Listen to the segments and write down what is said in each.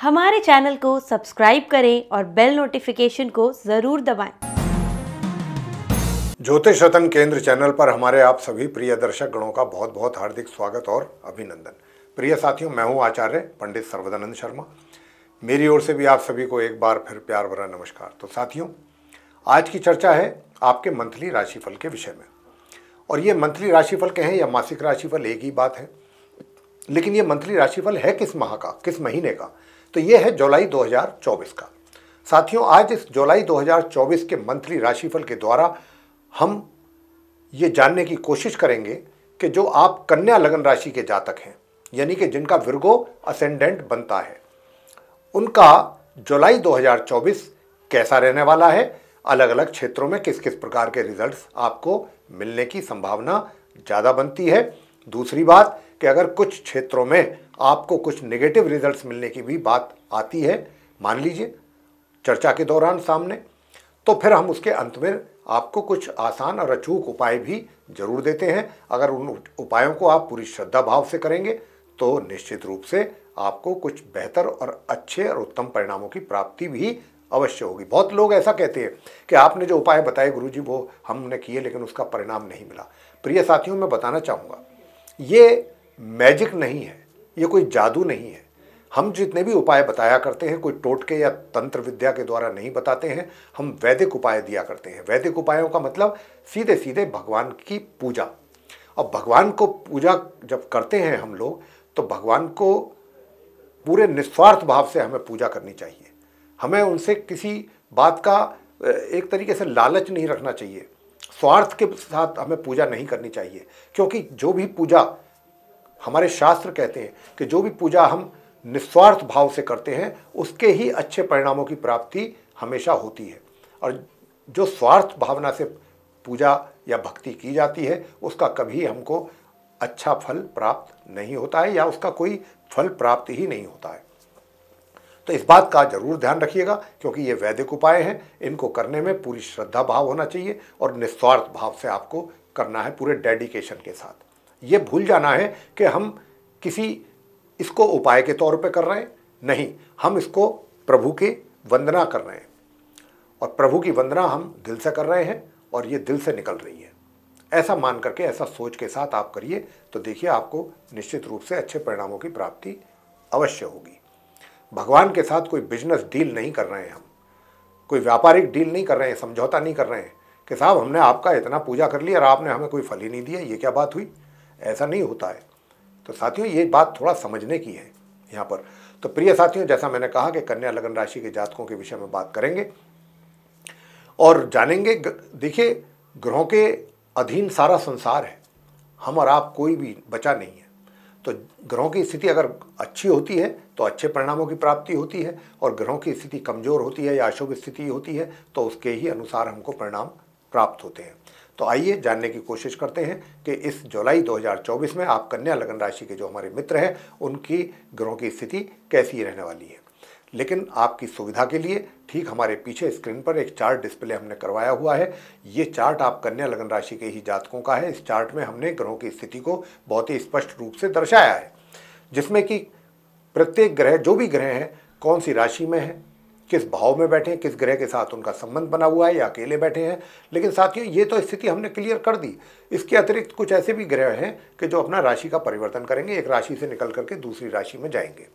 हमारे चैनल को सब्सक्राइब करें और बेल नोटिफिकेशन को जरूर दबाएं। ज्योतिष रतन केंद्र चैनल पर हमारे आप सभी प्रिय दर्शक गणों का बहुत बहुत हार्दिक स्वागत और अभिनंदन प्रिय साथियों मैं हूं आचार्य पंडित सर्वदानंद शर्मा मेरी ओर से भी आप सभी को एक बार फिर प्यार भरा नमस्कार तो साथियों आज की चर्चा है आपके मंथली राशिफल के विषय में और ये मंथली राशिफल के हैं या मासिक राशिफल एक ही बात है लेकिन ये मंथली राशिफल है किस माह का किस महीने का तो ये है जुलाई 2024 का साथियों आज इस जुलाई 2024 के मंथली राशिफल के द्वारा हम ये जानने की कोशिश करेंगे कि जो आप कन्या लगन राशि के जातक हैं यानी कि जिनका विरगो असेंडेंट बनता है उनका जुलाई 2024 कैसा रहने वाला है अलग अलग क्षेत्रों में किस किस प्रकार के रिजल्ट्स आपको मिलने की संभावना ज़्यादा बनती है दूसरी बात कि अगर कुछ क्षेत्रों में आपको कुछ नेगेटिव रिजल्ट्स मिलने की भी बात आती है मान लीजिए चर्चा के दौरान सामने तो फिर हम उसके अंत में आपको कुछ आसान और अचूक उपाय भी जरूर देते हैं अगर उन उपायों को आप पूरी श्रद्धा भाव से करेंगे तो निश्चित रूप से आपको कुछ बेहतर और अच्छे और उत्तम परिणामों की प्राप्ति भी अवश्य होगी बहुत लोग ऐसा कहते हैं कि आपने जो उपाय बताए गुरु जी वो हमने किए लेकिन उसका परिणाम नहीं मिला प्रिय साथियों मैं बताना चाहूँगा ये मैजिक नहीं है ये कोई जादू नहीं है हम जितने भी उपाय बताया करते हैं कोई टोटके या तंत्र विद्या के द्वारा नहीं बताते हैं हम वैदिक उपाय दिया करते हैं वैदिक उपायों का मतलब सीधे सीधे भगवान की पूजा और भगवान को पूजा जब करते हैं हम लोग तो भगवान को पूरे निस्वार्थ भाव से हमें पूजा करनी चाहिए हमें उनसे किसी बात का एक तरीके से लालच नहीं रखना चाहिए स्वार्थ के साथ हमें पूजा नहीं करनी चाहिए क्योंकि जो भी पूजा हमारे शास्त्र कहते हैं कि जो भी पूजा हम निस्वार्थ भाव से करते हैं उसके ही अच्छे परिणामों की प्राप्ति हमेशा होती है और जो स्वार्थ भावना से पूजा या भक्ति की जाती है उसका कभी हमको अच्छा फल प्राप्त नहीं होता है या उसका कोई फल प्राप्त ही नहीं होता है तो इस बात का जरूर ध्यान रखिएगा क्योंकि ये वैदिक उपाय हैं इनको करने में पूरी श्रद्धा भाव होना चाहिए और निस्वार्थ भाव से आपको करना है पूरे डेडिकेशन के साथ ये भूल जाना है कि हम किसी इसको उपाय के तौर पे कर रहे हैं नहीं हम इसको प्रभु के वंदना कर रहे हैं और प्रभु की वंदना हम दिल से कर रहे हैं और ये दिल से निकल रही है ऐसा मान करके ऐसा सोच के साथ आप करिए तो देखिए आपको निश्चित रूप से अच्छे परिणामों की प्राप्ति अवश्य होगी भगवान के साथ कोई बिजनेस डील नहीं कर रहे हैं हम कोई व्यापारिक डील नहीं कर रहे हैं समझौता नहीं कर रहे हैं कि साहब हमने आपका इतना पूजा कर लिया और आपने हमें कोई फल ही नहीं दिया ये क्या बात हुई ऐसा नहीं होता है तो साथियों ये बात थोड़ा समझने की है यहाँ पर तो प्रिय साथियों जैसा मैंने कहा कि कन्या लग्न राशि के जातकों के विषय में बात करेंगे और जानेंगे देखिए ग्रहों के अधीन सारा संसार है हम और आप कोई भी बचा नहीं है तो ग्रहों की स्थिति अगर अच्छी होती है तो अच्छे परिणामों की प्राप्ति होती है और ग्रहों की स्थिति कमज़ोर होती है या अशुभ स्थिति होती है तो उसके ही अनुसार हमको परिणाम प्राप्त होते हैं तो आइए जानने की कोशिश करते हैं कि इस जुलाई 2024 में आप कन्या लग्न राशि के जो हमारे मित्र हैं उनकी ग्रहों की स्थिति कैसी रहने वाली है लेकिन आपकी सुविधा के लिए ठीक हमारे पीछे स्क्रीन पर एक चार्ट डिस्प्ले हमने करवाया हुआ है ये चार्ट आप कन्या लग्न राशि के ही जातकों का है इस चार्ट में हमने ग्रहों की स्थिति को बहुत ही स्पष्ट रूप से दर्शाया है जिसमें कि प्रत्येक ग्रह जो भी ग्रह हैं कौन सी राशि में है किस भाव में बैठे हैं किस ग्रह के साथ उनका संबंध बना हुआ है या अकेले बैठे हैं लेकिन साथियों ये तो स्थिति हमने क्लियर कर दी इसके अतिरिक्त कुछ ऐसे भी ग्रह हैं कि जो अपना राशि का परिवर्तन करेंगे एक राशि से निकल करके दूसरी राशि में जाएंगे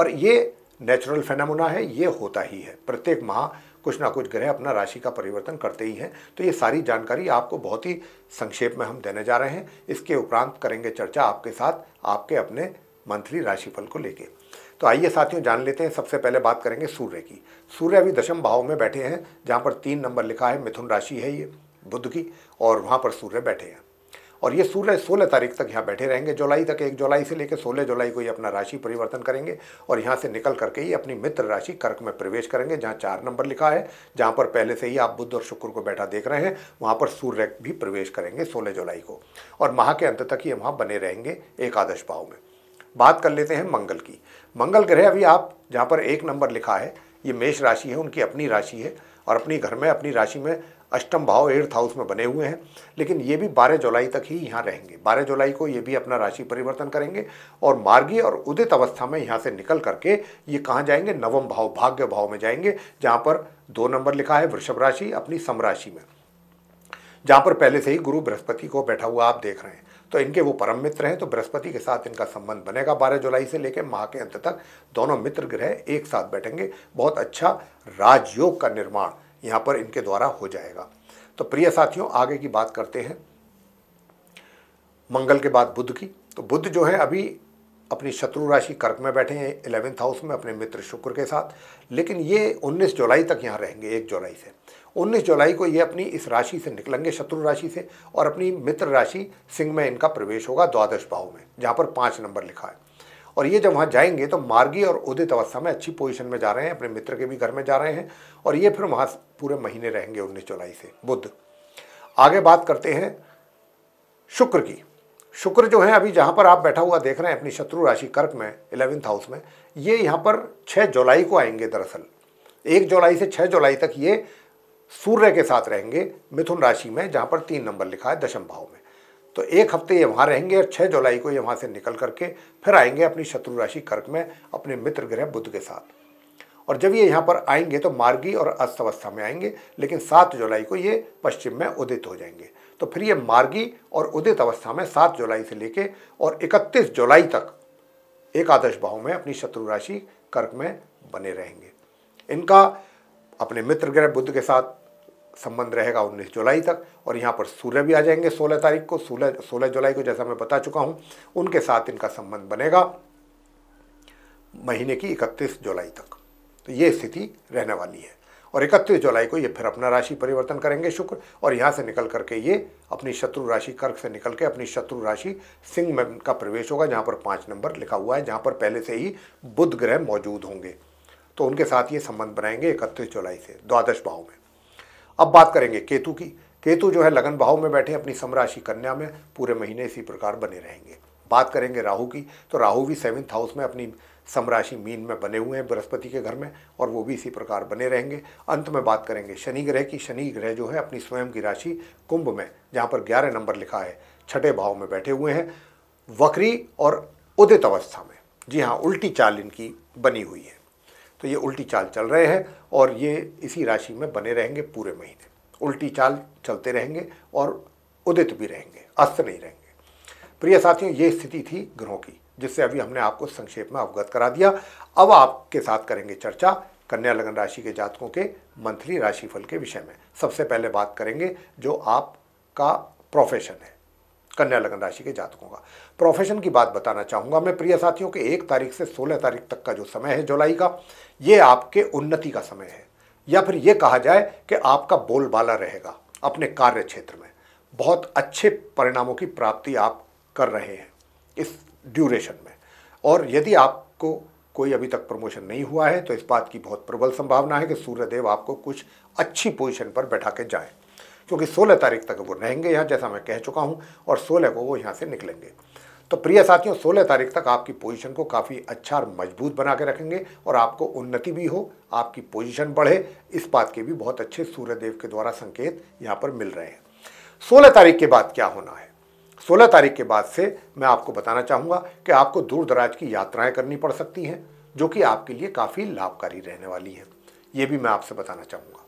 और ये नेचुरल फेनामुना है ये होता ही है प्रत्येक माह कुछ ना कुछ ग्रह अपना राशि का परिवर्तन करते ही हैं तो ये सारी जानकारी आपको बहुत ही संक्षेप में हम देने जा रहे हैं इसके उपरांत करेंगे चर्चा आपके साथ आपके अपने मंथली राशिफल को लेकर तो आइए साथियों जान लेते हैं सबसे पहले बात करेंगे सूर्य की सूर्य अभी दशम भाव में बैठे हैं जहाँ पर तीन नंबर लिखा है मिथुन राशि है ये बुद्ध की और वहाँ पर सूर्य बैठे हैं और ये सूर्य 16 तारीख तक यहाँ बैठे रहेंगे जुलाई तक एक जुलाई से लेकर 16 जुलाई को ये अपना राशि परिवर्तन करेंगे और यहाँ से निकल करके ये अपनी मित्र राशि कर्क में प्रवेश करेंगे जहाँ चार नंबर लिखा है जहाँ पर पहले से ही आप बुद्ध और शुक्र को बैठा देख रहे हैं वहाँ पर सूर्य भी प्रवेश करेंगे सोलह जुलाई को और माह के अंत तक ये वहाँ बने रहेंगे एकादश भाव में बात कर लेते हैं मंगल की मंगल ग्रह अभी आप जहाँ पर एक नंबर लिखा है ये मेष राशि है उनकी अपनी राशि है और अपनी घर में अपनी राशि में अष्टम भाव एर्थ हाउस में बने हुए हैं लेकिन ये भी 12 जुलाई तक ही यहाँ रहेंगे 12 जुलाई को ये भी अपना राशि परिवर्तन करेंगे और मार्गी और उदित अवस्था में यहाँ से निकल करके ये कहाँ जाएंगे नवम भाव भाग्य भाव में जाएंगे जहाँ पर दो नंबर लिखा है वृषभ राशि अपनी समराशि में जहाँ पर पहले से ही गुरु बृहस्पति को बैठा हुआ आप देख रहे हैं तो इनके वो परम मित्र हैं तो बृहस्पति के साथ इनका संबंध बनेगा बारह जुलाई से लेकर माह के अंत तक दोनों मित्र ग्रह एक साथ बैठेंगे बहुत अच्छा राजयोग का निर्माण यहाँ पर इनके द्वारा हो जाएगा तो प्रिय साथियों आगे की बात करते हैं मंगल के बाद बुद्ध की तो बुद्ध जो है अभी अपनी शत्रु राशि कर्क में बैठे हैं इलेवेंथ हाउस में अपने मित्र शुक्र के साथ लेकिन ये 19 जुलाई तक यहाँ रहेंगे एक जुलाई से 19 जुलाई को ये अपनी इस राशि से निकलेंगे शत्रु राशि से और अपनी मित्र राशि सिंह में इनका प्रवेश होगा द्वादश भाव में जहाँ पर पाँच नंबर लिखा है और ये जब वहाँ जाएंगे तो मार्गी और उदित अवस्था में अच्छी पोजिशन में जा रहे हैं अपने मित्र के भी घर में जा रहे हैं और ये फिर वहाँ पूरे महीने रहेंगे उन्नीस जुलाई से बुद्ध आगे बात करते हैं शुक्र की शुक्र जो है अभी जहाँ पर आप बैठा हुआ देख रहे हैं अपनी शत्रु राशि कर्क में इलेवेंथ हाउस में ये यहाँ पर 6 जुलाई को आएंगे दरअसल एक जुलाई से 6 जुलाई तक ये सूर्य के साथ रहेंगे मिथुन राशि में जहाँ पर तीन नंबर लिखा है दशम भाव में तो एक हफ्ते ये वहाँ रहेंगे और छः जुलाई को ये वहाँ से निकल करके फिर आएंगे अपनी शत्रु राशि कर्क में अपने मित्र ग्रह बुद्ध के साथ और जब ये यहाँ पर आएंगे तो मार्गी और अस्तवस्था में आएंगे लेकिन सात जुलाई को ये पश्चिम में उदित हो जाएंगे तो फिर ये मार्गी और उदित अवस्था में सात जुलाई से लेके और इकतीस जुलाई तक एकादश भाव में अपनी शत्रु राशि कर्क में बने रहेंगे इनका अपने मित्र ग्रह बुद्ध के साथ संबंध रहेगा 19 जुलाई तक और यहाँ पर सूर्य भी आ जाएंगे 16 तारीख को 16 सोलह जुलाई को जैसा मैं बता चुका हूँ उनके साथ इनका संबंध बनेगा महीने की 31 जुलाई तक तो ये स्थिति रहने वाली है और इकतीस जुलाई को ये फिर अपना राशि परिवर्तन करेंगे शुक्र और यहाँ से निकल करके ये अपनी शत्रु राशि कर्क से निकल के अपनी शत्रु राशि सिंह में का प्रवेश होगा जहाँ पर पाँच नंबर लिखा हुआ है जहाँ पर पहले से ही बुध ग्रह मौजूद होंगे तो उनके साथ ये संबंध बनाएंगे इकतीस जुलाई से द्वादश भाव में अब बात करेंगे केतु की केतु जो है लगन भाव में बैठे अपनी समराशि कन्या में पूरे महीने इसी प्रकार बने रहेंगे बात करेंगे राहु की तो राहु भी सेवन्थ हाउस में अपनी समराशि मीन में बने हुए हैं बृहस्पति के घर में और वो भी इसी प्रकार बने रहेंगे अंत में बात करेंगे शनि ग्रह की शनि ग्रह जो है अपनी स्वयं की राशि कुंभ में जहाँ पर ग्यारह नंबर लिखा है छठे भाव में बैठे हुए हैं वक्री और उदित अवस्था में जी हाँ उल्टी चाल इनकी बनी हुई है तो ये उल्टी चाल चल रहे हैं और ये इसी राशि में बने रहेंगे पूरे महीने उल्टी चाल चलते रहेंगे और उदित भी रहेंगे अस्त नहीं रहेंगे प्रिय साथियों ये स्थिति थी ग्रहों की जिससे अभी हमने आपको संक्षेप में अवगत करा दिया अब आपके साथ करेंगे चर्चा कन्या लग्न राशि के जातकों के मंथली राशिफल के विषय में सबसे पहले बात करेंगे जो आपका प्रोफेशन है कन्या लगन राशि के जातकों का प्रोफेशन की बात बताना चाहूँगा मैं प्रिय साथियों के एक तारीख से सोलह तारीख तक का जो समय है जुलाई का ये आपके उन्नति का समय है या फिर ये कहा जाए कि आपका बोलबाला रहेगा अपने कार्य क्षेत्र में बहुत अच्छे परिणामों की प्राप्ति आप कर रहे हैं इस ड्यूरेशन में और यदि आपको कोई अभी तक प्रमोशन नहीं हुआ है तो इस बात की बहुत प्रबल संभावना है कि सूर्यदेव आपको कुछ अच्छी पोजिशन पर बैठा के जाएँ क्योंकि 16 तारीख तक वो रहेंगे यहाँ जैसा मैं कह चुका हूँ और 16 को वो यहाँ से निकलेंगे तो प्रिय साथियों 16 तारीख तक आपकी पोजीशन को काफ़ी अच्छा और मजबूत बना के रखेंगे और आपको उन्नति भी हो आपकी पोजीशन बढ़े इस बात के भी बहुत अच्छे सूर्यदेव के द्वारा संकेत यहाँ पर मिल रहे हैं सोलह तारीख के बाद क्या होना है सोलह तारीख के बाद से मैं आपको बताना चाहूँगा कि आपको दूर दराज की यात्राएं करनी पड़ सकती हैं जो कि आपके लिए काफ़ी लाभकारी रहने वाली हैं ये भी मैं आपसे बताना चाहूँगा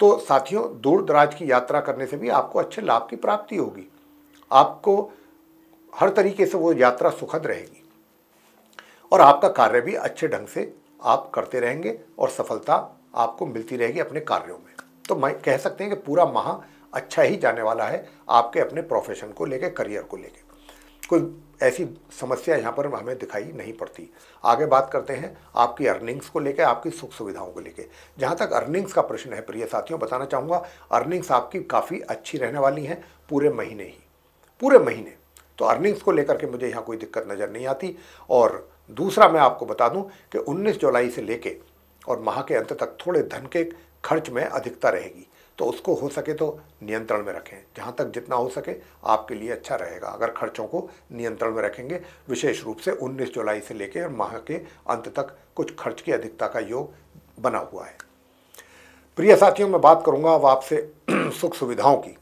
तो साथियों दूर दराज की यात्रा करने से भी आपको अच्छे लाभ की प्राप्ति होगी आपको हर तरीके से वो यात्रा सुखद रहेगी और आपका कार्य भी अच्छे ढंग से आप करते रहेंगे और सफलता आपको मिलती रहेगी अपने कार्यों में तो मैं कह सकते हैं कि पूरा माह अच्छा ही जाने वाला है आपके अपने प्रोफेशन को लेके करियर को लेके कोई ऐसी समस्या यहाँ पर हमें दिखाई नहीं पड़ती आगे बात करते हैं आपकी अर्निंग्स को लेकर आपकी सुख सुविधाओं को लेकर जहाँ तक अर्निंग्स का प्रश्न है प्रिय साथियों बताना चाहूँगा अर्निंग्स आपकी काफ़ी अच्छी रहने वाली हैं पूरे महीने ही पूरे महीने तो अर्निंग्स को लेकर के मुझे यहाँ कोई दिक्कत नज़र नहीं आती और दूसरा मैं आपको बता दूँ कि उन्नीस जुलाई से लेके और माह के अंत तक थोड़े धन के खर्च में अधिकता रहेगी तो उसको हो सके तो नियंत्रण में रखें जहाँ तक जितना हो सके आपके लिए अच्छा रहेगा अगर खर्चों को नियंत्रण में रखेंगे विशेष रूप से 19 जुलाई से लेकर माह के अंत तक कुछ खर्च की अधिकता का योग बना हुआ है प्रिय साथियों मैं बात करूँगा अब आपसे सुख सुविधाओं की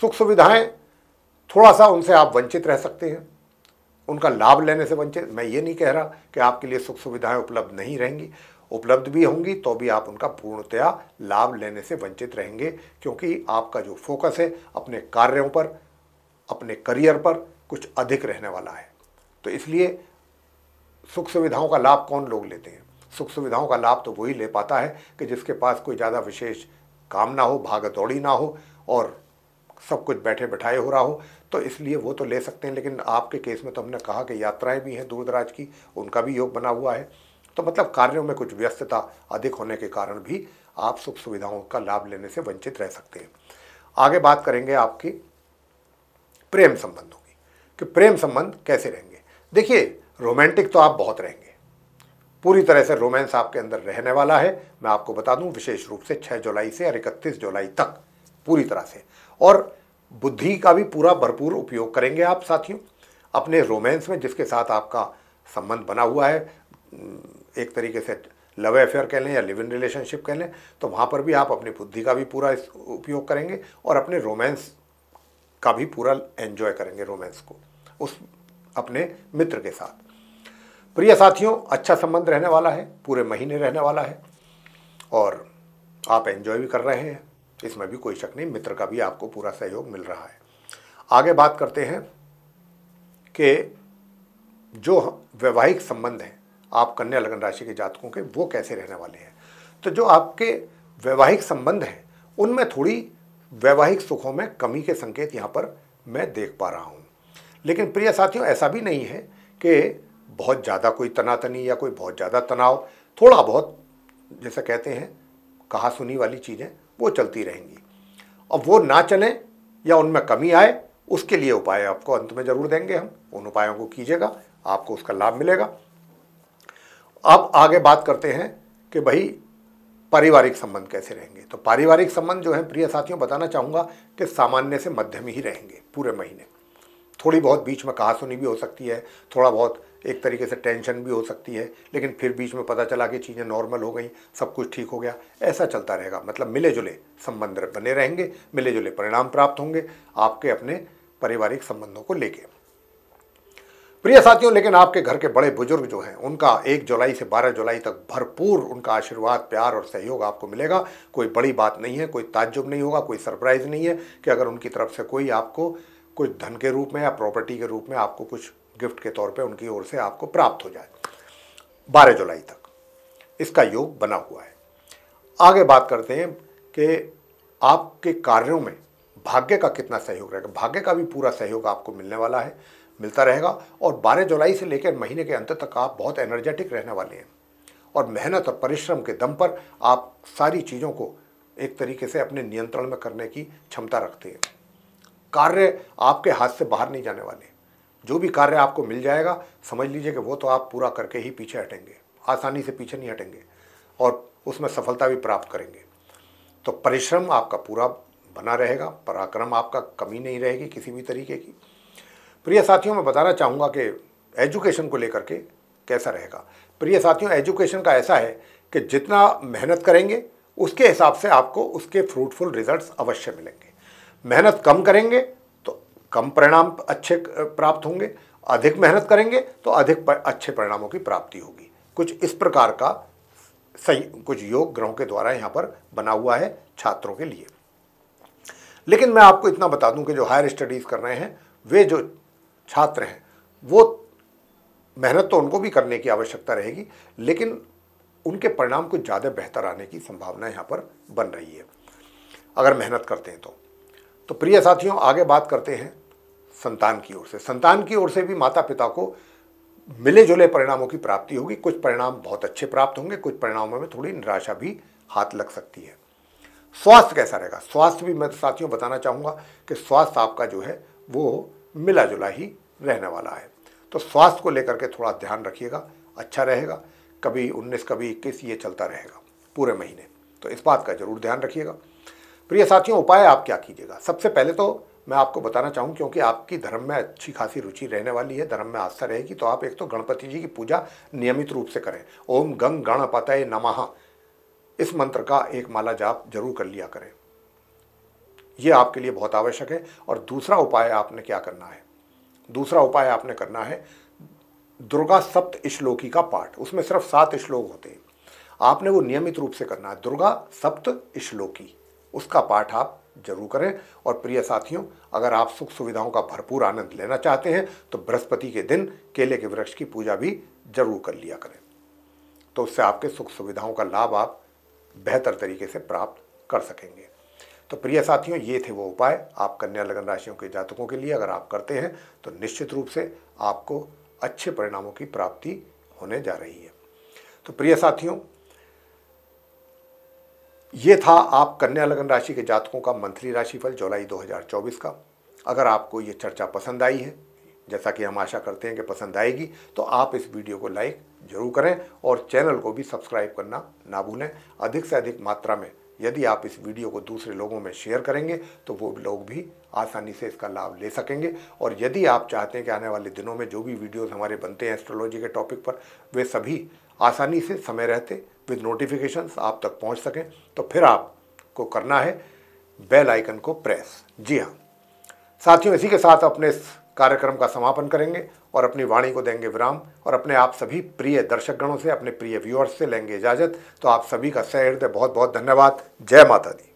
सुख सुविधाएँ थोड़ा सा उनसे आप वंचित रह सकते हैं उनका लाभ लेने से वंचित मैं ये नहीं कह रहा कि आपके लिए सुख सुविधाएं उपलब्ध नहीं रहेंगी उपलब्ध भी होंगी तो भी आप उनका पूर्णतया लाभ लेने से वंचित रहेंगे क्योंकि आपका जो फोकस है अपने कार्यों पर अपने करियर पर कुछ अधिक रहने वाला है तो इसलिए सुख सुविधाओं का लाभ कौन लोग लेते हैं सुख सुविधाओं का लाभ तो वही ले पाता है कि जिसके पास कोई ज़्यादा विशेष काम ना हो भाग दौड़ी ना हो और सब कुछ बैठे बैठाए हो रहा हो तो इसलिए वो तो ले सकते हैं लेकिन आपके केस में तो हमने कहा कि यात्राएं भी हैं दूर दराज की उनका भी योग बना हुआ है तो मतलब कार्यों में कुछ व्यस्तता अधिक होने के कारण भी आप सुख सुविधाओं का लाभ लेने से वंचित रह सकते हैं आगे बात करेंगे आपकी प्रेम संबंधों की कि प्रेम संबंध कैसे रहेंगे देखिए रोमांटिक तो आप बहुत रहेंगे पूरी तरह से रोमांस आपके अंदर रहने वाला है मैं आपको बता दूं विशेष रूप से 6 जुलाई से और इकतीस जुलाई तक पूरी तरह से और बुद्धि का भी पूरा भरपूर उपयोग करेंगे आप साथियों अपने रोमांस में जिसके साथ आपका संबंध बना हुआ है एक तरीके से लव अफेयर कह लें या लिव इन रिलेशनशिप कह लें तो वहाँ पर भी आप अपनी बुद्धि का भी पूरा उपयोग करेंगे और अपने रोमांस का भी पूरा एंजॉय करेंगे रोमांस को उस अपने मित्र के साथ प्रिय साथियों अच्छा संबंध रहने वाला है पूरे महीने रहने वाला है और आप एंजॉय भी कर रहे हैं इसमें भी कोई शक नहीं मित्र का भी आपको पूरा सहयोग मिल रहा है आगे बात करते हैं कि जो वैवाहिक संबंध हैं आप कन्या लग्न राशि के जातकों के वो कैसे रहने वाले हैं तो जो आपके वैवाहिक संबंध हैं उनमें थोड़ी वैवाहिक सुखों में कमी के संकेत यहाँ पर मैं देख पा रहा हूँ लेकिन प्रिय साथियों ऐसा भी नहीं है कि बहुत ज़्यादा कोई तनातनी या कोई बहुत ज़्यादा तनाव थोड़ा बहुत जैसा कहते हैं कहा सुनी वाली चीज़ें वो चलती रहेंगी अब वो ना चलें या उनमें कमी आए उसके लिए उपाय आपको अंत में ज़रूर देंगे हम उन उपायों को कीजिएगा आपको उसका लाभ मिलेगा अब आगे बात करते हैं कि भाई पारिवारिक संबंध कैसे रहेंगे तो पारिवारिक संबंध जो है प्रिय साथियों बताना चाहूँगा कि सामान्य से मध्यम ही रहेंगे पूरे महीने थोड़ी बहुत बीच में कहा सुनी भी हो सकती है थोड़ा बहुत एक तरीके से टेंशन भी हो सकती है लेकिन फिर बीच में पता चला कि चीज़ें नॉर्मल हो गई सब कुछ ठीक हो गया ऐसा चलता रहेगा मतलब मिले जुले संबंध बने रहेंगे मिले जुले परिणाम प्राप्त होंगे आपके अपने पारिवारिक संबंधों को लेकर प्रिय साथियों लेकिन आपके घर के बड़े बुजुर्ग जो हैं उनका एक जुलाई से बारह जुलाई तक भरपूर उनका आशीर्वाद प्यार और सहयोग आपको मिलेगा कोई बड़ी बात नहीं है कोई ताज्जुब नहीं होगा कोई सरप्राइज़ नहीं है कि अगर उनकी तरफ से कोई आपको कुछ धन के रूप में या प्रॉपर्टी के रूप में आपको कुछ गिफ्ट के तौर पर उनकी ओर से आपको प्राप्त हो जाए बारह जुलाई तक इसका योग बना हुआ है आगे बात करते हैं कि आपके कार्यों में भाग्य का कितना सहयोग रहेगा भाग्य का भी पूरा सहयोग आपको मिलने वाला है मिलता रहेगा और 12 जुलाई से लेकर महीने के अंत तक आप बहुत एनर्जेटिक रहने वाले हैं और मेहनत और परिश्रम के दम पर आप सारी चीज़ों को एक तरीके से अपने नियंत्रण में करने की क्षमता रखते हैं कार्य आपके हाथ से बाहर नहीं जाने वाले जो भी कार्य आपको मिल जाएगा समझ लीजिए कि वो तो आप पूरा करके ही पीछे हटेंगे आसानी से पीछे नहीं हटेंगे और उसमें सफलता भी प्राप्त करेंगे तो परिश्रम आपका पूरा बना रहेगा पराक्रम आपका कमी नहीं रहेगी किसी भी तरीके की प्रिय साथियों मैं बताना चाहूँगा कि एजुकेशन को लेकर के कैसा रहेगा प्रिय साथियों एजुकेशन का ऐसा है कि जितना मेहनत करेंगे उसके हिसाब से आपको उसके फ्रूटफुल रिजल्ट्स अवश्य मिलेंगे मेहनत कम करेंगे तो कम परिणाम अच्छे प्राप्त होंगे अधिक मेहनत करेंगे तो अधिक पर, अच्छे परिणामों की प्राप्ति होगी कुछ इस प्रकार का सही कुछ योग ग्रहों के द्वारा यहाँ पर बना हुआ है छात्रों के लिए लेकिन मैं आपको इतना बता दूं कि जो हायर स्टडीज़ कर रहे हैं वे जो छात्र हैं वो मेहनत तो उनको भी करने की आवश्यकता रहेगी लेकिन उनके परिणाम कुछ ज़्यादा बेहतर आने की संभावना यहाँ पर बन रही है अगर मेहनत करते हैं तो तो प्रिय साथियों आगे बात करते हैं संतान की ओर से संतान की ओर से भी माता पिता को मिले जुले परिणामों की प्राप्ति होगी कुछ परिणाम बहुत अच्छे प्राप्त होंगे कुछ परिणामों में थोड़ी निराशा भी हाथ लग सकती है स्वास्थ्य कैसा रहेगा स्वास्थ्य भी मैं साथियों बताना चाहूँगा कि स्वास्थ्य आपका जो है वो मिला जुला ही रहने वाला है तो स्वास्थ्य को लेकर के थोड़ा ध्यान रखिएगा अच्छा रहेगा कभी उन्नीस कभी इक्कीस ये चलता रहेगा पूरे महीने तो इस बात का जरूर ध्यान रखिएगा प्रिय साथियों उपाय आप क्या कीजिएगा सबसे पहले तो मैं आपको बताना चाहूँ क्योंकि आपकी धर्म में अच्छी खासी रुचि रहने वाली है धर्म में आस्था रहेगी तो आप एक तो गणपति जी की पूजा नियमित रूप से करें ओम गंग गणपतय नमः इस मंत्र का एक माला जाप जरूर कर लिया करें ये आपके लिए बहुत आवश्यक है और दूसरा उपाय आपने क्या करना है दूसरा उपाय आपने करना है दुर्गा सप्त श्लोकी का पाठ उसमें सिर्फ सात श्लोक होते हैं आपने वो नियमित रूप से करना है दुर्गा सप्त श्लोकी उसका पाठ आप जरूर करें और प्रिय साथियों अगर आप सुख सुविधाओं का भरपूर आनंद लेना चाहते हैं तो बृहस्पति के दिन केले के वृक्ष की पूजा भी जरूर कर लिया करें तो उससे आपके सुख सुविधाओं का लाभ आप बेहतर तरीके से प्राप्त कर सकेंगे तो प्रिय साथियों ये थे वो उपाय आप कन्या लगन राशियों के जातकों के लिए अगर आप करते हैं तो निश्चित रूप से आपको अच्छे परिणामों की प्राप्ति होने जा रही है तो प्रिय साथियों ये था आप कन्या लगन राशि के जातकों का मंथली राशिफल जुलाई 2024 का अगर आपको ये चर्चा पसंद आई है जैसा कि हम आशा करते हैं कि पसंद आएगी तो आप इस वीडियो को लाइक ज़रूर करें और चैनल को भी सब्सक्राइब करना ना भूलें अधिक से अधिक मात्रा में यदि आप इस वीडियो को दूसरे लोगों में शेयर करेंगे तो वो लोग भी आसानी से इसका लाभ ले सकेंगे और यदि आप चाहते हैं कि आने वाले दिनों में जो भी वीडियोस हमारे बनते हैं एस्ट्रोलॉजी के टॉपिक पर वे सभी आसानी से समय रहते विद नोटिफिकेशन आप तक पहुँच सकें तो फिर आपको करना है बेल आइकन को प्रेस जी हाँ साथियों इसी के साथ अपने कार्यक्रम का समापन करेंगे और अपनी वाणी को देंगे विराम और अपने आप सभी प्रिय दर्शकगणों से अपने प्रिय व्यूअर्स से लेंगे इजाज़त तो आप सभी का सहृदय बहुत बहुत धन्यवाद जय माता दी